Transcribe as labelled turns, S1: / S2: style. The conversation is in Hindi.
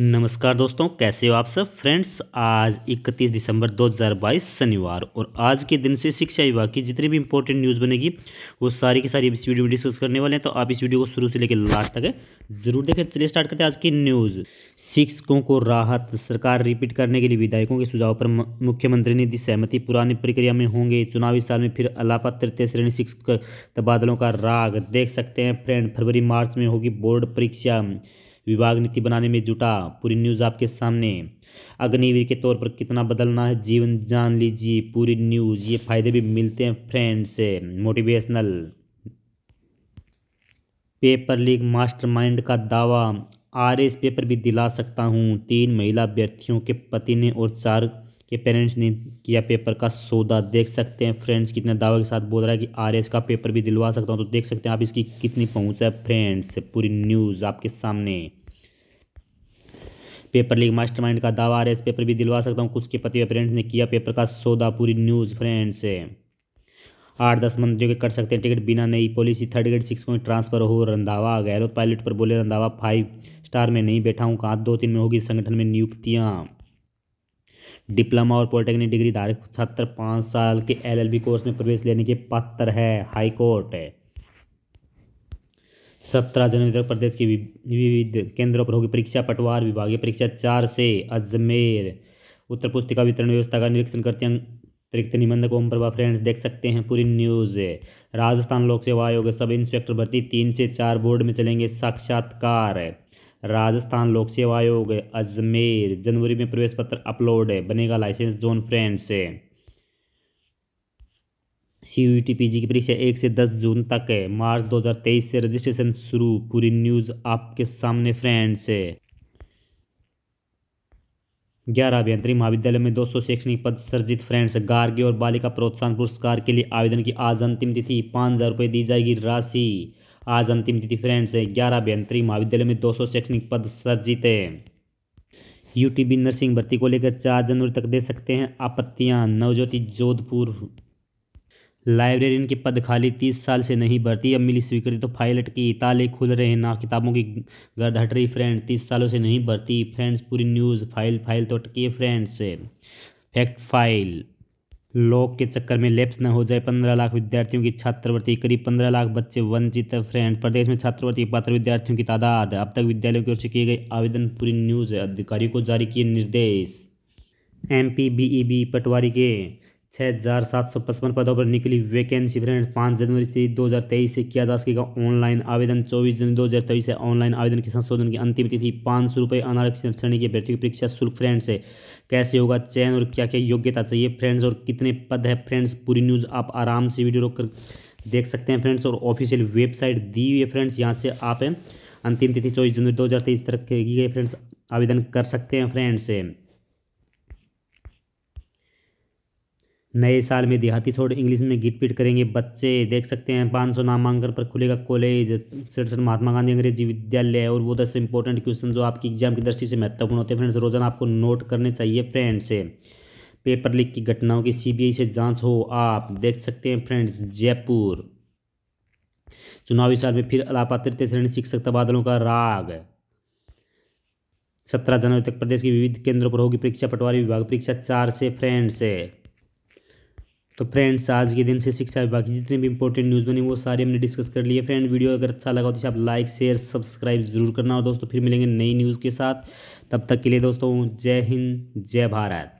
S1: नमस्कार दोस्तों कैसे हो आप सब फ्रेंड्स आज 31 दिसंबर 2022 शनिवार और आज के दिन से शिक्षा विभाग की जितनी भी इंपॉर्टेंट न्यूज़ बनेगी वो सारी की सारी इस वीडियो में डिस्कस करने वाले हैं तो आप इस वीडियो को शुरू से लेकर लास्ट तक जरूर देखें चलिए स्टार्ट करते हैं आज की न्यूज़ शिक्षकों को राहत सरकार रिपीट करने के लिए विधायकों के सुझाव पर मुख्यमंत्री ने दी सहमति पुरानी प्रक्रिया में होंगे चुनावी साल में फिर अलापा तृतीय श्रेणी शिक्षक तबादलों का राग देख सकते हैं फ्रेंड फरवरी मार्च में होगी बोर्ड परीक्षा विभाग नीति बनाने में जुटा पूरी न्यूज़ आपके सामने अग्निवीर के तौर पर कितना बदलना है जीवन जान लीजिए पूरी न्यूज़ ये फायदे भी मिलते हैं friends motivational paper leak mastermind का दावा आरएस पेपर भी दिला सकता हूँ तीन महिला अभ्यर्थियों के पति ने और चार के पेरेंट्स ने किया पेपर का सौदा देख सकते हैं फ्रेंड्स कितने दावे के साथ बोल रहा है कि आरएस का पेपर भी दिलवा सकता हूँ तो देख सकते हैं आप इसकी कितनी पहुँच है फ्रेंड्स पूरी न्यूज़ आपके सामने पेपर लीक मास्टरमाइंड का दावा आर पेपर भी दिलवा सकता हूँ कुछ के पति पेरेंट्स ने किया पेपर का सौदा पूरी न्यूज़ फ्रेंड्स आठ दस मंत्रियों के कर सकते हैं टिकट बिना नई policy third grade six point transfer हो रंधावा गहलोत पायलट पर बोले रंधावा फाइव स्टार में नहीं बैठा हूँ कहा दो तीन में होगी संगठन में नियुक्तियाँ डिप्लोमा और पॉलिटेक्निक डिग्री धारक छात्र पाँच साल के एलएलबी कोर्स में प्रवेश लेने के पात्र है हाईकोर्ट है सत्रह जनवरी तक प्रदेश के विविध केंद्रों पर होगी परीक्षा पटवार विभागीय परीक्षा चार से अजमेर उत्तर पुस्तिका वितरण व्यवस्था का निरीक्षण करते हैं अतिरिक्त निबंधक ओम प्रभा फ्रेंड्स देख सकते हैं पूरी न्यूज़ राजस्थान लोक सेवा आयोग सब इंस्पेक्टर भर्ती तीन से चार बोर्ड में चलेंगे साक्षात्कार राजस्थान लोक सेवा आयोग अजमेर जनवरी में प्रवेश पत्र अपलोड बनेगा license zone friends C U T P G की परीक्षा एक से दस जून तक है मार्च 2023 से रजिस्ट्रेशन शुरू पूरी न्यूज़ आपके सामने फ्रेंड्स ग्यारह अभियंत्री महाविद्यालय में 200 शैक्षणिक पद सर्जित फ्रेंड्स गार्गी और बालिका प्रोत्साहन पुरस्कार के लिए आवेदन की आज अंतिम तिथि पाँच हज़ार रुपये दी जाएगी राशि आज अंतिम तिथि फ्रेंड्स ग्यारह अभियंत्री महाविद्यालय में 200 शैक्षणिक पद सर्जित है यूटीबी नर्सिंग भर्ती को लेकर चार जनवरी तक दे सकते हैं आपत्तियां नवज्योति जोधपुर लाइब्रेरियन के पद खाली तीस साल से नहीं भरती अब मिली स्वीकृति तो फाइल अटकी ताले खुल रहे ना किताबों की गर्द हट रही फ्रेंड तीस सालों से नहीं भरती फ्रेंड्स पूरी न्यूज़ फाइल फाइल तो अटकी है फ्रेंड्स फैक्ट फाइल लॉक के चक्कर में लेप्स न हो जाए पंद्रह लाख विद्यार्थियों की छात्रवृत्ति करीब पंद्रह लाख बच्चे वंचित फ्रेंड प्रदेश में छात्रवृत्ति पात्र विद्यार्थियों की तादाद अब तक विद्यालयों की ओर से किए गए आवेदन पूरी न्यूज़ अधिकारियों को जारी किए निर्देश M P B E B पटवारी के छः हज़ार सात सौ पचपन पदों पर निकली वैकेंसी फ्रेंड पाँच जनवरी से दो हज़ार तेईस से किया जा सकेगा ऑनलाइन आवेदन चौबीस जनवरी दो हज़ार तेईस से ऑनलाइन आवेदन के संशोधन की अंतिम तिथि पाँच सौ रुपये अनारक्षित श्रेणी की भर्ती परीक्षा शुल्क फ्रेंड्स से कैसे होगा चयन और क्या क्या योग्यता चाहिए फ्रेंड्स और कितने पद है फ्रेंड्स पूरी न्यूज़ आप आराम से वीडियो रोक कर देख सकते हैं फ्रेंड्स और ऑफिशियल वेबसाइट दी हुई है फ्रेंड्स यहाँ से आप अंतिम तिथि चौबीस जनवरी दो हज़ार तेईस तक की गई फ्रेंड्स आवेदन कर सकते हैं फ्रेंड्स नए साल में देहाती छोड़ इंग्लिश में गिट पिट करेंगे बच्चे देख सकते हैं पाँच सौ नामांकन पर खुलेगा कॉलेज सड़सठ महात्मा गांधी अंग्रेजी विद्यालय और वो दस इंपॉर्टेंट क्वेश्चन जो आपकी एग्जाम की दृष्टि से महत्वपूर्ण होते हैं फ्रेंड्स रोजाना आपको नोट करने चाहिए फ्रेंड्स से पेपर लीक की घटनाओं की सीबीआई से जांच हो आप देख सकते हैं फ्रेंड्स जयपुर चुनावी साल में फिर अलापा तृतीय श्रेणी शिक्षक तबादलों का राग सत्रह जनवरी तक प्रदेश के विविध केंद्रों पर होगी परीक्षा पटवारी विभाग परीक्षा चार से फ्रेंड्स तो फ्रेंड्स आज के दिन से शिक्षा विभाग की जितनी भी इंपॉर्टेंट न्यूज़ बनी वो सारी हमने डिस्कस कर लिए फ्रेंड वीडियो अगर अच्छा लगा हो तो आप लाइक शेयर सब्सक्राइब जरूर करना और दोस्तों फिर मिलेंगे नई न्यूज़ के साथ तब तक के लिए दोस्तों जय हिंद जय भारत